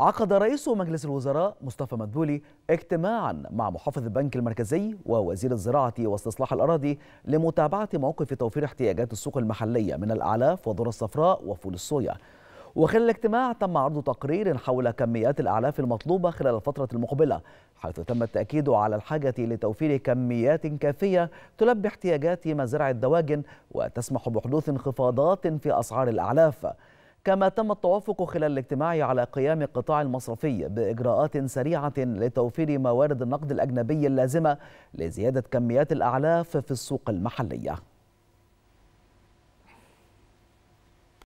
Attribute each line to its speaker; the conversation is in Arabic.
Speaker 1: عقد رئيس مجلس الوزراء مصطفى مدبولي اجتماعا مع محافظ البنك المركزي ووزير الزراعة واستصلاح الأراضي لمتابعة موقف توفير احتياجات السوق المحلية من الأعلاف والذرة الصفراء وفول الصويا وخلال الاجتماع تم عرض تقرير حول كميات الأعلاف المطلوبة خلال الفترة المقبلة حيث تم التأكيد على الحاجة لتوفير كميات كافية تلبي احتياجات مزارع الدواجن وتسمح بحدوث انخفاضات في أسعار الأعلاف كما تم التوافق خلال الاجتماع على قيام القطاع المصرفي بإجراءات سريعة لتوفير موارد النقد الأجنبي اللازمة لزيادة كميات الأعلاف في السوق المحلية